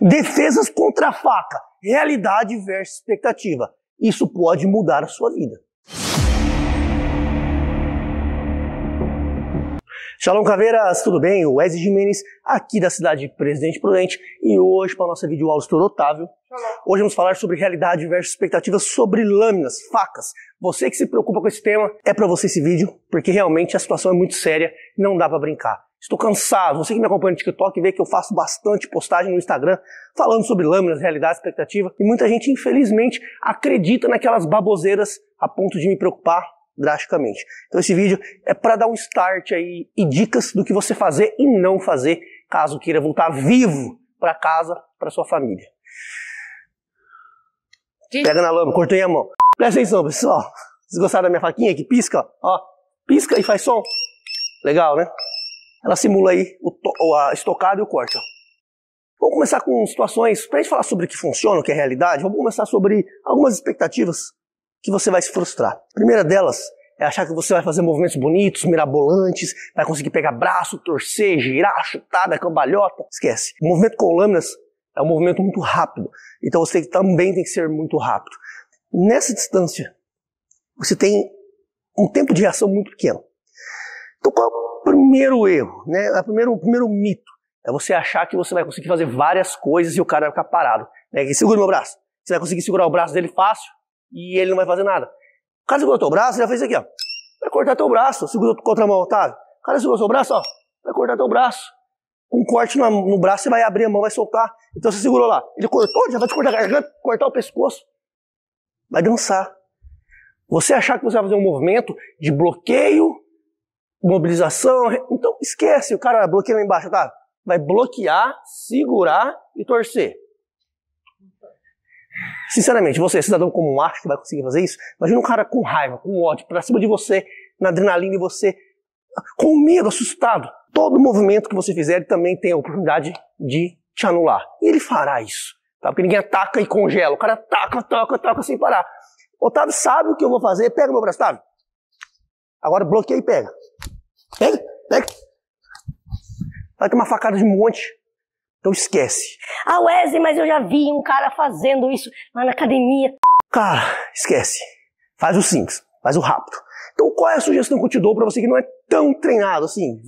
Defesas contra a faca, realidade versus expectativa. Isso pode mudar a sua vida. Shalom Caveiras, tudo bem? O Wesley Jimenez, aqui da cidade de Presidente Prudente, e hoje para a nossa videoaula do Otávio. Hoje vamos falar sobre realidade versus expectativas sobre lâminas, facas. Você que se preocupa com esse tema, é para você esse vídeo, porque realmente a situação é muito séria, não dá para brincar. Estou cansado. Você que me acompanha no TikTok vê que eu faço bastante postagem no Instagram falando sobre lâminas, realidade, expectativa. E muita gente, infelizmente, acredita naquelas baboseiras a ponto de me preocupar drasticamente. Então esse vídeo é para dar um start aí e dicas do que você fazer e não fazer caso queira voltar vivo para casa, para sua família. Que? Pega na lama, cortei a mão. Presta atenção, pessoal. Vocês gostaram da minha faquinha que pisca? Ó, pisca e faz som. Legal, né? Ela simula aí o a estocada e o corte. Ó. Vamos começar com situações, para a gente falar sobre o que funciona, o que é realidade, vamos começar sobre algumas expectativas que você vai se frustrar. A primeira delas é achar que você vai fazer movimentos bonitos, mirabolantes, vai conseguir pegar braço, torcer, girar, chutada, cambalhota. Esquece. O movimento com lâminas é um movimento muito rápido, então você também tem que ser muito rápido. Nessa distância, você tem um tempo de reação muito pequeno. Então, qual primeiro erro, né? O primeiro, o primeiro mito é você achar que você vai conseguir fazer várias coisas e o cara vai ficar parado. Né? o meu braço. Você vai conseguir segurar o braço dele fácil e ele não vai fazer nada. O cara segurou teu braço, ele já fez isso aqui, ó. Vai cortar teu braço. Segura com a mão, Otávio. O cara segurou seu braço, ó. Vai cortar teu braço. Com um corte no, no braço, você vai abrir a mão, vai soltar. Então você segurou lá. Ele cortou, já vai te cortar a garganta, cortar o pescoço. Vai dançar. Você achar que você vai fazer um movimento de bloqueio mobilização. Então, esquece, o cara bloqueia lá embaixo, tá? Vai bloquear, segurar e torcer. Sinceramente, você, cidadão comum, acha que vai conseguir fazer isso? Imagina um cara com raiva, com ódio, pra cima de você, na adrenalina, e você com medo, assustado. Todo movimento que você fizer, ele também tem a oportunidade de te anular. E ele fará isso, tá? Porque ninguém ataca e congela. O cara ataca, ataca, ataca sem parar. Otávio sabe o que eu vou fazer, pega meu braço, Otávio. Agora bloqueia e pega. Vai uma facada de monte. Então esquece. Ah, Wesley, mas eu já vi um cara fazendo isso lá na academia. Cara, esquece. Faz o simples, faz o rápido. Então qual é a sugestão que eu te dou para você que não é tão treinado assim?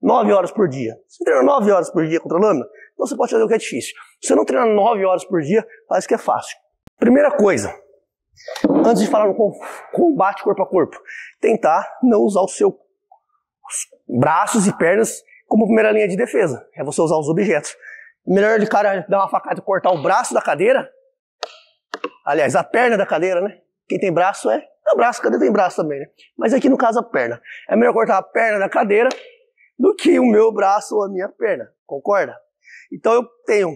Nove horas por dia. Você treina nove horas por dia contra a lâmina? Então você pode fazer o que é difícil. Se você não treina nove horas por dia, faz o que é fácil. Primeira coisa, antes de falar no combate corpo a corpo, tentar não usar o seu braços e pernas como primeira linha de defesa. É você usar os objetos. Melhor de cara dar uma facada e cortar o braço da cadeira. Aliás, a perna da cadeira, né? Quem tem braço é. o braço, cadeira tem braço também, né? Mas aqui no caso a perna. É melhor cortar a perna da cadeira do que o meu braço ou a minha perna. Concorda? Então eu tenho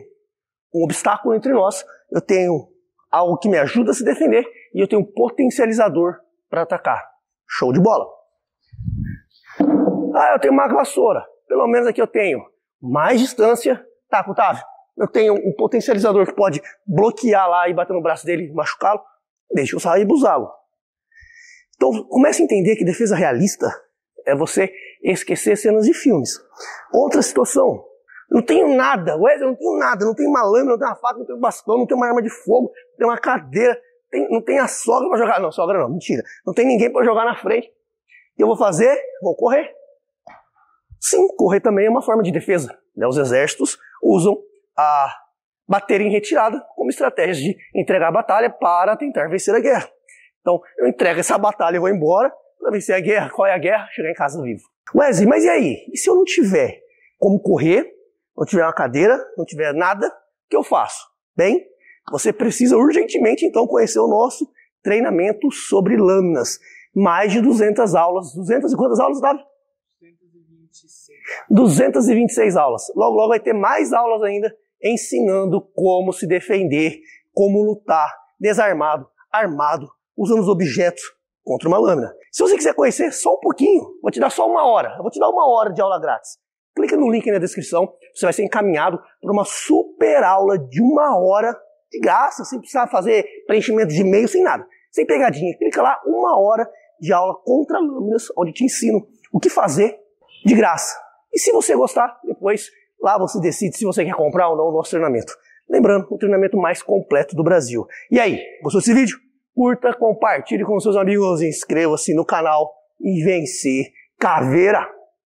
um obstáculo entre nós, eu tenho algo que me ajuda a se defender e eu tenho um potencializador para atacar. Show de bola! Ah, eu tenho uma vassoura pelo menos aqui eu tenho mais distância. Tá, Otávio, eu tenho um potencializador que pode bloquear lá e bater no braço dele, machucá-lo. Deixa eu sair e busá-lo. Então comece a entender que defesa realista é você esquecer cenas de filmes. Outra situação. Não tenho nada, Wesley, não tenho nada. Não tenho uma lâmina, não tenho uma faca, não tenho um bastão, não tenho uma arma de fogo, não tenho uma cadeira, tem, não tenho a sogra para jogar. Não, sogra não, mentira. Não tem ninguém para jogar na frente. E eu vou fazer? Vou correr. Sim, correr também é uma forma de defesa. Né? Os exércitos usam a bater em retirada como estratégia de entregar a batalha para tentar vencer a guerra. Então, eu entrego essa batalha e vou embora para vencer a guerra. Qual é a guerra? Chegar em casa vivo. Wesley, mas e aí? E se eu não tiver como correr, não tiver uma cadeira, não tiver nada, o que eu faço? Bem, você precisa urgentemente então conhecer o nosso treinamento sobre lâminas. Mais de 200 aulas. 200 e quantas aulas, Davi? 226 aulas. Logo, logo vai ter mais aulas ainda ensinando como se defender, como lutar, desarmado, armado, usando os objetos contra uma lâmina. Se você quiser conhecer só um pouquinho, vou te dar só uma hora, eu vou te dar uma hora de aula grátis. Clica no link na descrição, você vai ser encaminhado para uma super aula de uma hora de graça, sem precisar fazer preenchimento de e-mail, sem nada, sem pegadinha. Clica lá, uma hora de aula contra lâminas, onde te ensino o que fazer de graça. E se você gostar, depois lá você decide se você quer comprar ou não o nosso treinamento. Lembrando, o treinamento mais completo do Brasil. E aí, gostou desse vídeo? Curta, compartilhe com seus amigos, inscreva-se no canal e vencer caveira!